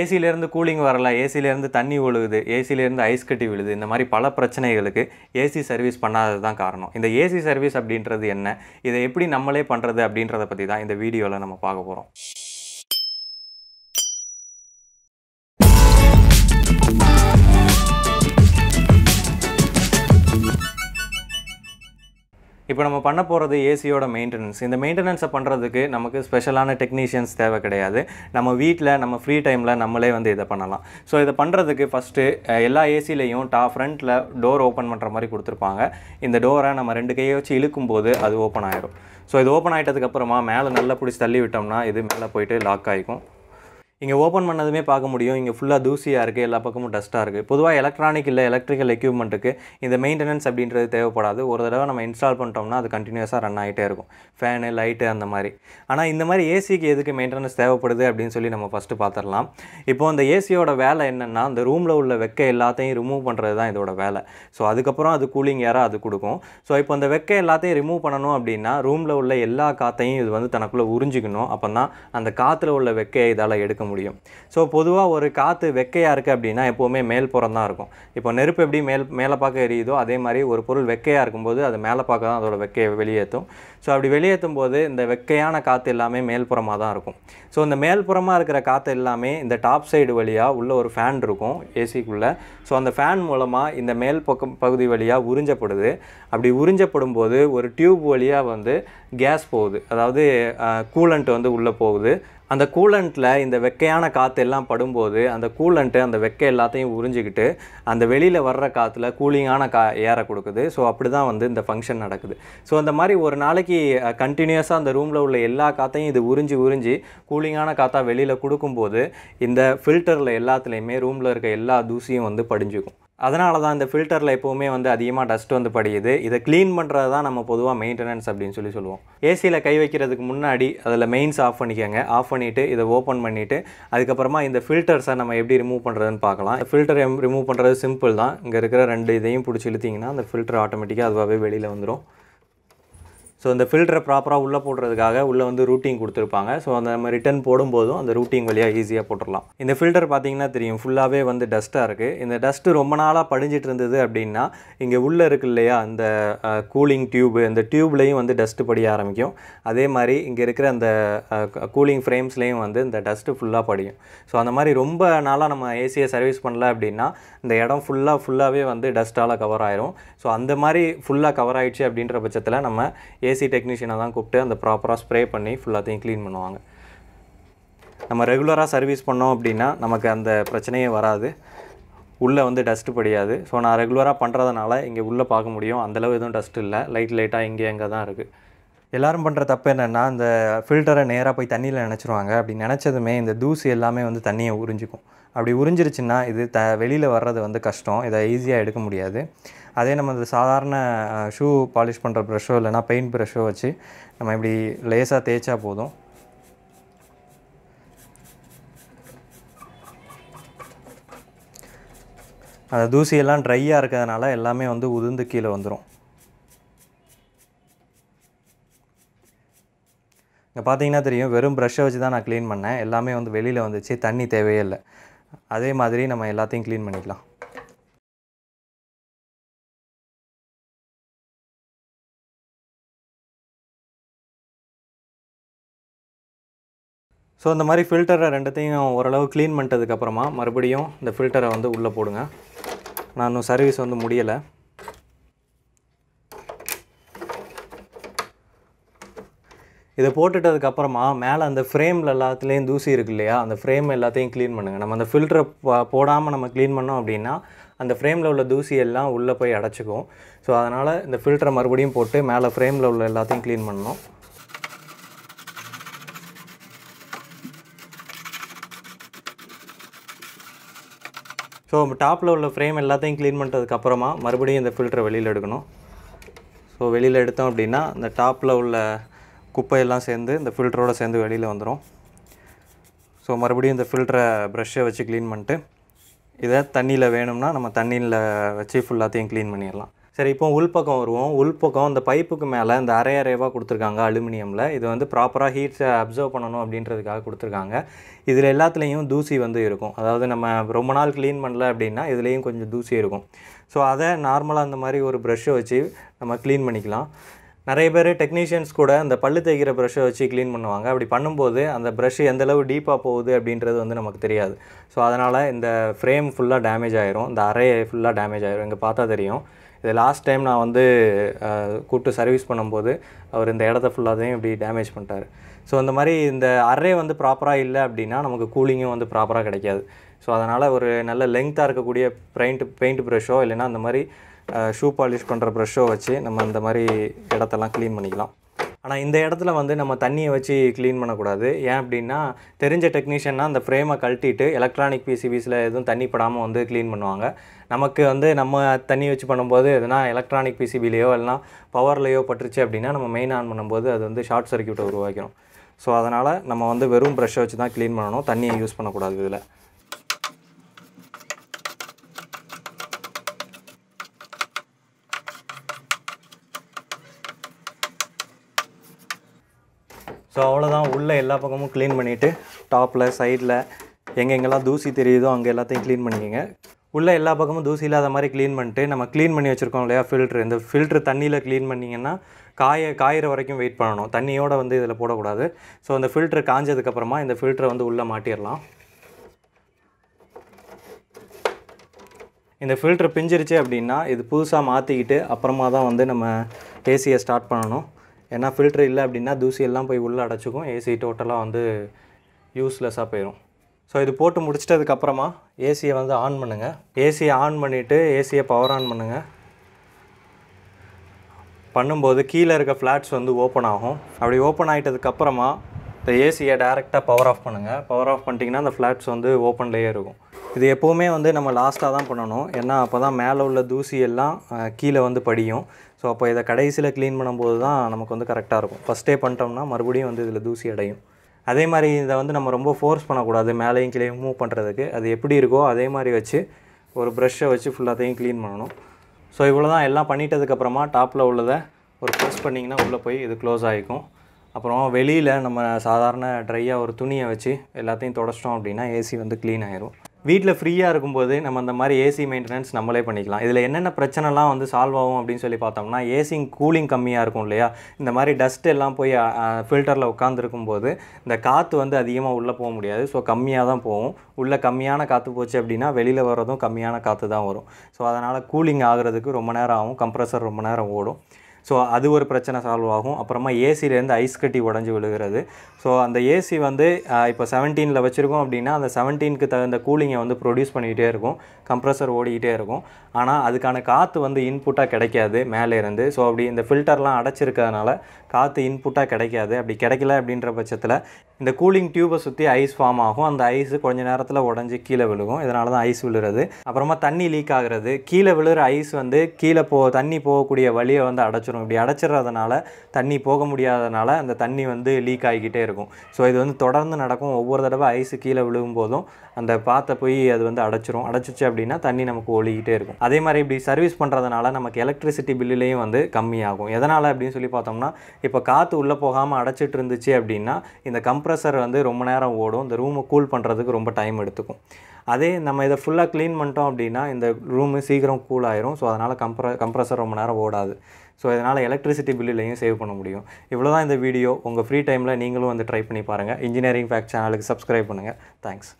ஏசியிலேருந்து cooling வரல ஏசியிலேருந்து தண்ணி ஒழுகுது ஏசியிலேருந்து ice கட்டி விழுது இந்த மாதிரி பல பிரச்சனைகளுக்கு ஏசி சர்வீஸ் பண்ணாதது தான் காரணம் இந்த ஏசி சர்வீஸ் அப்படின்றது என்ன இதை எப்படி நம்மளே பண்ணுறது அப்படின்றத பற்றி தான் இந்த வீடியோவில் நம்ம பார்க்க போகிறோம் இப்போ நம்ம பண்ண போகிறது ஏசியோட மெயின்டெனன்ஸ் இந்த மெயின்டெனன்ஸை பண்ணுறதுக்கு நமக்கு ஸ்பெஷலான டெக்னீஷியன்ஸ் தேவை கிடையாது நம்ம வீட்டில் நம்ம ஃப்ரீ டைமில் நம்மளே வந்து இதை பண்ணலாம் ஸோ இதை பண்ணுறதுக்கு ஃபஸ்ட்டு எல்லா ஏசிலையும் டா ஃப்ரண்ட்டில் டோர் ஓப்பன் பண்ணுற மாதிரி கொடுத்துருப்பாங்க இந்த டோரை நம்ம ரெண்டு கையை வச்சு இழுக்கும் போது அது ஓப்பன் ஆகிடும் ஸோ இது ஓப்பன் ஆகிட்டதுக்கப்புறமா மேலே நல்லா பிடிச்சி தள்ளி விட்டோம்னா இது மேலே போயிட்டு லாக் ஆகிக்கும் இங்கே ஓப்பன் பண்ணதுமே பார்க்க முடியும் இங்கே ஃபுல்லாக தூசியாக இருக்குது எல்லா பக்கமும் டஸ்ட்டாக இருக்குது பொதுவாக எலக்ட்ரானிக் இல்லை எலக்ட்ரிக்கல் எக்யூப்மெண்ட்டுக்கு இந்த மெயின்டெனன்ஸ் அப்படின்றது தேவைப்படாது ஒரு தடவை நம்ம இன்ஸ்டால் பண்ணிட்டோம்னா அது கண்டினியூஸாக ரன் ஆகிட்டே இருக்கும் ஃபேனு லைட்டு அந்த மாதிரி ஆனால் இந்த மாதிரி ஏசிக்கு எதுக்கு மெயின்டெனன்ஸ் தேவைப்படுது அப்படின்னு சொல்லி நம்ம ஃபஸ்ட்டு பார்த்துடலாம் இப்போது அந்த ஏசியோட வேலை என்னென்னா அந்த ரூமில் உள்ள வெக்க எல்லாத்தையும் ரிமூவ் பண்ணுறது தான் இதோட வேலை ஸோ அதுக்கப்புறம் அது கூலிங் ஏராக அது கொடுக்கும் ஸோ இப்போ அந்த வெக்க எல்லாத்தையும் ரிமூவ் பண்ணணும் அப்படின்னா ரூமில் உள்ள எல்லா காற்றையும் இது வந்து தனக்குள்ளே உறிஞ்சிக்கணும் அப்போ தான் அந்த காற்றுல உள்ள வெக்கையை இதால் எடுக்க முடியும் ஸோ பொதுவாக ஒரு காற்று வெக்கையாக இருக்குது அப்படின்னா எப்போவுமே மேல் புறம் தான் இருக்கும் இப்போ நெருப்பு எப்படி மேல் மேலே பார்க்க எரியுதோ அதே மாதிரி ஒரு பொருள் வெக்கையாக இருக்கும்போது அது மேலே பார்க்க தான் அதோட வெக்கையை வெளியேற்றும் ஸோ அப்படி வெளியேற்றும் போது இந்த வெக்கையான காற்று எல்லாமே மேல்புறமாக தான் இருக்கும் ஸோ இந்த மேல்புறமாக இருக்கிற காற்று எல்லாமே இந்த டாப் சைடு வழியாக உள்ள ஒரு ஃபேன் இருக்கும் ஏசிக்குள்ளே ஸோ அந்த ஃபேன் மூலமாக இந்த மேல் பக்கம் பகுதி வழியாக உறிஞ்சப்படுது அப்படி உறிஞ்சப்படும் போது ஒரு டியூப் வழியாக வந்து கேஸ் போகுது அதாவது கூலண்ட் வந்து உள்ளே போகுது அந்த கூலண்ட்டில் இந்த வெக்கையான காற்று எல்லாம் படும்போது அந்த கூலண்ட்டு அந்த வெக்கை எல்லாத்தையும் உறிஞ்சிக்கிட்டு அந்த வெளியில் வர்ற காற்றுல கூலிங்கான கா ஏற கொடுக்குது ஸோ அப்படி தான் வந்து இந்த ஃபங்க்ஷன் நடக்குது ஸோ அந்த மாதிரி ஒரு நாளைக்கு இப்போதைக்கு கண்டினியூஸாக அந்த ரூமில் உள்ள எல்லா காற்றையும் இது உறிஞ்சி உறிஞ்சி கூலிங்கான காற்றாக வெளியில் கொடுக்கும்போது இந்த ஃபில்டரில் எல்லாத்துலேயுமே ரூமில் இருக்க எல்லா தூசியும் வந்து படிஞ்சுக்கும் அதனால தான் இந்த ஃபில்டரில் எப்போவுமே வந்து அதிகமாக டஸ்ட் வந்து படியுது இதை க்ளீன் பண்ணுறது தான் நம்ம பொதுவாக மெயின்டெனன்ஸ் அப்படின்னு சொல்லி சொல்லுவோம் ஏசியில் கை வைக்கிறதுக்கு முன்னாடி அதில் மெயின்ஸ் ஆஃப் பண்ணிக்கோங்க ஆஃப் பண்ணிவிட்டு இதை ஓப்பன் பண்ணிவிட்டு அதுக்கப்புறமா இந்த ஃபில்டர்ஸை நம்ம எப்படி ரிமூவ் பண்ணுறதுன்னு பார்க்கலாம் ஃபில்டர் ரிமூவ் பண்ணுறது சிம்பிள் தான் இங்கே இருக்கிற ரெண்டு இதையும் பிடிச்சி இழுத்திங்கன்னா அந்த ஃபில்டர் ஆட்டோமேட்டிக்காக அதுவாகவே வெளியில் வந்துடும் ஸோ இந்த ஃபில்டரை ப்ராப்பராக உள்ளே போடுறதுக்காக உள்ளே வந்து ரூட்டிங் கொடுத்துருப்பாங்க ஸோ அந்த நம்ம ரிட்டன் போடும்போதும் அந்த ரூட்டிங் வழியாக ஈஸியாக போட்டுடலாம் இந்த ஃபில்டர் பார்த்தீங்கன்னா தெரியும் ஃபுல்லாகவே வந்து டஸ்ட்டாக இருக்குது இந்த டஸ்ட்டு ரொம்ப நாளாக படிஞ்சிட்டு இருந்தது அப்படின்னா இங்கே உள்ளே இருக்கு இல்லையா அந்த கூலிங் டியூபு அந்த டியூப்லேயும் வந்து டஸ்ட்டு படிய ஆரம்பிக்கும் அதே மாதிரி இங்கே இருக்கிற அந்த கூலிங் ஃப்ரேம்ஸ்லேயும் வந்து இந்த டஸ்ட்டு ஃபுல்லாக படியும் ஸோ அந்த மாதிரி ரொம்ப நாளாக நம்ம ஏசியை சர்வீஸ் பண்ணல அப்படின்னா இந்த இடம் ஃபுல்லாக ஃபுல்லாகவே வந்து டஸ்ட்டால் கவர் ஆயிரும் ஸோ அந்த மாதிரி ஃபுல்லாக கவர் ஆகிடுச்சு அப்படின்ற பட்சத்தில் நம்ம ஏசி டெக்னீஷியனை தான் கூப்பிட்டு அந்த ப்ராப்பராக ஸ்ப்ரே பண்ணி ஃபுல்லாத்தையும் க்ளீன் பண்ணுவாங்க நம்ம ரெகுலராக சர்வீஸ் பண்ணோம் அப்படின்னா நமக்கு அந்த பிரச்சனையே வராது உள்ளே வந்து டஸ்ட்டு படியாது ஸோ நான் ரெகுலராக பண்ணுறதுனால இங்கே உள்ளே பார்க்க முடியும் அந்தளவு எதுவும் டஸ்ட்டு இல்லை லைட் லைட்டாக இங்கே எங்கே தான் இருக்குது எல்லாரும் பண்ணுற தப்பு என்னென்னா அந்த ஃபில்டரை நேராக போய் தண்ணியில் நினச்சிருவாங்க அப்படி நினச்சதுமே இந்த தூசி எல்லாமே வந்து தண்ணியை உறிஞ்சிக்கும் அப்படி உறிஞ்சிருச்சுன்னா இது த வெளியில் வர்றது வந்து கஷ்டம் இதை ஈஸியாக எடுக்க முடியாது அதே நம்ம இந்த சாதாரண ஷூ பாலிஷ் பண்ணுற ப்ரெஷ்ஷோ இல்லைன்னா பெயிண்ட் ப்ரெஷ்ஷோ வச்சு நம்ம இப்படி லேசாக தேய்ச்சா போதும் அந்த தூசியெல்லாம் ட்ரையாக இருக்கிறதுனால எல்லாமே வந்து உதிர்ந்து கீழே வந்துடும் இங்கே பார்த்தீங்கன்னா தெரியும் வெறும் ப்ரஷ்ஷை வச்சு தான் நான் க்ளீன் பண்ணேன் எல்லாமே வந்து வெளியில் வந்துச்சு தண்ணி தேவையே இல்லை அதே மாதிரி நம்ம எல்லாத்தையும் க்ளீன் பண்ணிக்கலாம் ஸோ இந்த மாதிரி ஃபில்டரை ரெண்டுத்தையும் ஓரளவு க்ளீன் பண்ணிட்டதுக்கப்புறமா மறுபடியும் இந்த ஃபில்டரை வந்து உள்ளே போடுங்க நான் இன்னும் சர்வீஸ் வந்து முடியலை இதை போட்டுட்டதுக்கப்புறமா மேலே அந்த ஃப்ரேமில் எல்லாத்துலேயும் தூசி இருக்கு இல்லையா அந்த ஃப்ரேம் எல்லாத்தையும் க்ளீன் பண்ணுங்கள் நம்ம அந்த ஃபில்டரை போடாமல் நம்ம க்ளீன் பண்ணோம் அப்படின்னா அந்த ஃப்ரேமில் உள்ள தூசி எல்லாம் உள்ளே போய் அடைச்சிக்கும் ஸோ அதனால் இந்த ஃபில்டரை மறுபடியும் போட்டு மேலே ஃப்ரேமில் உள்ள எல்லாத்தையும் க்ளீன் பண்ணணும் ஸோ நம்ம டாப்பில் உள்ள ஃப்ரேம் எல்லாத்தையும் க்ளீன் பண்ணுறதுக்கப்புறமா மறுபடியும் இந்த ஃபில்டரை வெளியில் எடுக்கணும் ஸோ வெளியில் எடுத்தோம் அப்படின்னா இந்த டாப்பில் உள்ள குப்பையெல்லாம் சேர்ந்து இந்த ஃபில்டரோடு சேர்ந்து வெளியில் வந்துடும் ஸோ மறுபடியும் இந்த ஃபில்டரை ப்ரஷ்ஷை வச்சு க்ளீன் பண்ணிட்டு இதை தண்ணியில் வேணும்னா நம்ம தண்ணியில் வச்சு ஃபுல்லாத்தையும் க்ளீன் பண்ணிடலாம் சரி இப்போ உள்பக்கம் வருவோம் உள்பக்கம் இந்த பைப்புக்கு மேலே இந்த அரை அரைவாக கொடுத்துருக்காங்க அலுமினியமில் இது வந்து ப்ராப்பராக ஹீட்ஸை அப்சர்வ் பண்ணணும் அப்படின்றதுக்காக கொடுத்துருக்காங்க இதில் எல்லாத்துலேயும் தூசி வந்து இருக்கும் அதாவது நம்ம ரொம்ப நாள் க்ளீன் பண்ணல அப்படின்னா இதுலேயும் கொஞ்சம் தூசி இருக்கும் ஸோ அதை நார்மலாக அந்த மாதிரி ஒரு ப்ரஷ்ஷை வச்சு நம்ம க்ளீன் பண்ணிக்கலாம் நிறைய பேர் டெக்னீஷியன்ஸ் கூட அந்த பல்லு தேய்க்கிற ப்ரஷ்ஷை வச்சு க்ளீன் பண்ணுவாங்க அப்படி பண்ணும்போது அந்த ப்ரஷ் எந்தளவு டீப்பாக போகுது அப்படின்றது வந்து நமக்கு தெரியாது ஸோ அதனால் இந்த ஃப்ரேம் ஃபுல்லாக டேமேஜ் ஆயிரும் இந்த அறையை ஃபுல்லாக டேமேஜ் ஆயிரும் இங்கே பார்த்தா தெரியும் இது லாஸ்ட் டைம் நான் வந்து கூப்பிட்டு சர்வீஸ் பண்ணும்போது அவர் இந்த இடத்த ஃபுல்லாதையும் இப்படி டேமேஜ் பண்ணிட்டார் ஸோ அந்த மாதிரி இந்த அரே வந்து ப்ராப்பராக இல்லை அப்படின்னா நமக்கு கூலிங்கும் வந்து ப்ராப்பராக கிடைக்காது ஸோ அதனால் ஒரு நல்ல லெங்க்த்தாக இருக்கக்கூடிய பெயிண்ட் பெயிண்ட் ப்ரஷ்ஷோ இல்லைனா அந்த மாதிரி ஷூ பாலிஷ் பண்ணுற ப்ரெஷ்ஷோ வச்சு நம்ம இந்த மாதிரி இடத்தெல்லாம் க்ளீன் பண்ணிக்கலாம் ஆனால் இந்த இடத்துல வந்து நம்ம தண்ணியை வச்சு க்ளீன் பண்ணக்கூடாது ஏன் அப்படின்னா தெரிஞ்ச டெக்னீஷியன்னா அந்த ஃப்ரேமை கழட்டிட்டு எலக்ட்ரானிக் பிசிபிஸில் எதுவும் தண்ணி படாமல் வந்து க்ளீன் பண்ணுவாங்க நமக்கு வந்து நம்ம தண்ணி வச்சு பண்ணும்போது எதுனா எலக்ட்ரானிக் பிசிபிலேயோ இல்லைனா பவர்லேயோ பட்டுருச்சு அப்படின்னா நம்ம மெயின் ஆன் பண்ணும்போது அது வந்து ஷார்ட் சர்க்கியூட்டை உருவாக்கிடும் ஸோ அதனால் நம்ம வந்து வெறும் ப்ரெஷ்ஷை வச்சு தான் க்ளீன் பண்ணணும் தண்ணியை யூஸ் பண்ணக்கூடாது இதில் ஸோ அவ்வளோதான் உள்ளே எல்லா பக்கமும் க்ளீன் பண்ணிவிட்டு டாப்பில் சைடில் எங்கெங்கெல்லாம் தூசி தெரியுதோ அங்கே எல்லாத்தையும் க்ளீன் பண்ணிக்கோங்க உள்ளே எல்லா பக்கமும் தூசி இல்லாத மாதிரி க்ளீன் பண்ணிட்டு நம்ம க்ளீன் பண்ணி வச்சுருக்கோம் இல்லையா ஃபில்ட்ரு இந்த ஃபில்ட்ரு தண்ணியில் க்ளீன் பண்ணிங்கன்னா காய காயிற வரைக்கும் வெயிட் பண்ணணும் தண்ணியோடு வந்து இதில் போடக்கூடாது ஸோ அந்த ஃபில்ட்ரு காஞ்சதுக்கப்புறமா இந்த ஃபில்ட்ரை வந்து உள்ளே மாட்டிடலாம் இந்த ஃபில்ட்ரு பிஞ்சிருச்சு அப்படின்னா இது புதுசாக மாற்றிக்கிட்டு அப்புறமா தான் வந்து நம்ம ஏசியை ஸ்டார்ட் பண்ணணும் ஏன்னா ஃபில்ட்ரு இல்லை அப்படின்னா தூசி எல்லாம் போய் உள்ளே அடைச்சிக்கும் ஏசி டோட்டலாக வந்து யூஸ்லெஸ்ஸாக போயிடும் ஸோ இது போட்டு முடிச்சிட்டதுக்கப்புறமா ஏசியை வந்து ஆன் பண்ணுங்கள் ஏசியை ஆன் பண்ணிவிட்டு ஏசியை பவர் ஆன் பண்ணுங்கள் பண்ணும்போது கீழே இருக்க ஃப்ளாட்ஸ் வந்து ஓப்பன் ஆகும் அப்படி ஓப்பன் ஆகிட்டதுக்கப்புறமா இந்த ஏசியை டேரெக்டாக பவர் ஆஃப் பண்ணுங்கள் பவர் ஆஃப் பண்ணிட்டிங்கன்னா அந்த ஃப்ளாட்ஸ் வந்து ஓப்பன்லேயே இருக்கும் இது எப்போவுமே வந்து நம்ம லாஸ்ட்டாக தான் பண்ணணும் ஏன்னா அப்போ தான் மேலே உள்ள தூசி எல்லாம் கீழே வந்து படியும் ஸோ அப்போ இதை கடைசியில் க்ளீன் பண்ணும்போது தான் நமக்கு வந்து கரெக்டாக இருக்கும் ஃபஸ்ட்டே பண்ணிட்டோம்னா மறுபடியும் வந்து இதில் தூசி அடையும் அதே மாதிரி இதை வந்து நம்ம ரொம்ப ஃபோர்ஸ் பண்ணக்கூடாது மேலேயும் கீழே மூவ் பண்ணுறதுக்கு அது எப்படி இருக்கோ அதே மாதிரி வச்சு ஒரு ப்ரெஷ்ஷை வச்சு ஃபுல்லாத்தையும் க்ளீன் பண்ணணும் ஸோ இவ்வளோ தான் எல்லாம் பண்ணிட்டதுக்கப்புறமா டாப்பில் உள்ளதை ஒரு ப்ரெஸ் பண்ணிங்கன்னா உள்ளே போய் இது க்ளோஸ் ஆகிக்கும் அப்புறம் வெளியில் நம்ம சாதாரண ட்ரையாக ஒரு துணியை வச்சு எல்லாத்தையும் தொடச்சிட்டோம் அப்படின்னா ஏசி வந்து க்ளீன் ஆகிரும் வீட்டில் ஃப்ரீயாக இருக்கும்போது நம்ம அந்த மாதிரி ஏசி மெயின்டெனன்ஸ் நம்மளே பண்ணிக்கலாம் இதில் என்னென்ன பிரச்சனைலாம் வந்து சால்வ் ஆகும் அப்படின்னு சொல்லி பார்த்தோம்னா ஏசிங் கூலிங் கம்மியாக இருக்கும் இல்லையா இந்த மாதிரி டஸ்ட் எல்லாம் போய் ஃபில்டரில் உட்காந்துருக்கும் போது இந்த காற்று வந்து அதிகமாக உள்ளே போக முடியாது ஸோ கம்மியாக தான் போகும் உள்ளே கம்மியான காற்று போச்சு அப்படின்னா வெளியில் வர்றதும் கம்மியான காற்று தான் வரும் ஸோ அதனால் கூலிங் ஆகிறதுக்கு ரொம்ப நேரம் ஆகும் கம்ப்ரஸர் ரொம்ப நேரம் ஓடும் ஸோ அது ஒரு பிரச்சனை சால்வ் ஆகும் அப்புறமா ஏசிலேருந்து ஐஸ் கட்டி உடஞ்சி விழுகிறது ஸோ அந்த ஏசி வந்து இப்போ செவன்டீனில் வச்சுருக்கோம் அப்படின்னா அந்த செவன்டீனுக்கு தகுந்த கூலிங்கை வந்து ப்ரொடியூஸ் பண்ணிக்கிட்டே இருக்கும் கம்ப்ரஸர் ஓடிக்கிட்டே இருக்கும் ஆனால் அதுக்கான காற்று வந்து இன்புட்டாக கிடைக்காது மேலேருந்து ஸோ அப்படி இந்த ஃபில்டர்லாம் அடைச்சிருக்கிறதுனால காற்று இன்புட்டாக கிடைக்காது அப்படி கிடைக்கல அப்படின்ற பட்சத்தில் இந்த கூலிங் டியூப்பை சுற்றி ஐஸ் ஃபார்ம் ஆகும் அந்த ஐஸ் கொஞ்ச நேரத்தில் உடஞ்சி கீழே விழுகும் இதனால தான் ஐஸ் விழுறது அப்புறமா தண்ணி லீக் ஆகுறது கீழே விழுற ஐஸ் வந்து கீழே போ தண்ணி போகக்கூடிய வழியை வந்து அடைச்சிரும் இப்படி அடைச்சிடுறதுனால தண்ணி போக முடியாதனால அந்த தண்ணி வந்து லீக் ஆகிக்கிட்டே இருக்கும் ஸோ இது வந்து தொடர்ந்து நடக்கும் ஒவ்வொரு தடவை ஐஸ் கீழே விழுகும் போதும் அந்த பாத்த போய் அது வந்து அடைச்சிரும் அடைச்சிச்சு அப்படின்னா தண்ணி நமக்கு ஒழிக்கிட்டே இருக்கும் அதே மாதிரி இப்படி சர்வீஸ் பண்ணுறதுனால நமக்கு எலக்ட்ரிசிட்டி பில்லுலேயும் வந்து கம்மியாகும் எதனால் அப்படின்னு சொல்லி பார்த்தோம்னா இப்போ காற்று உள்ளே போகாமல் அடைச்சிட்டு இருந்துச்சு அப்படின்னா இந்த கம்பெனி கம்ப்ரஸர் வந்து ரொம்ப நேரம் ஓடும் இந்த ரூமை கூல் பண்ணுறதுக்கு ரொம்ப டைம் எடுத்துக்கும் அதே நம்ம இதை ஃபுல்லாக க்ளீன் பண்ணிட்டோம் அப்படின்னா இந்த ரூமு சீக்கிரம் கூல் ஆயிரும் ஸோ அதனால் கம்ப்ர கம்ப்ரஸர் ரொம்ப நேரம் ஓடாது ஸோ இதனால் எலக்ட்ரிசிட்டி பில்லுலையும் சேவ் பண்ண முடியும் இவ்வளோ தான் இந்த வீடியோ உங்கள் ஃப்ரீ டைமில் நீங்களும் வந்து ட்ரை பண்ணி பாருங்கள் இன்ஜினியரிங் ஃபேக்ட் சேனலுக்கு சப்ஸ்கிரைப் பண்ணுங்கள் தேங்க்ஸ்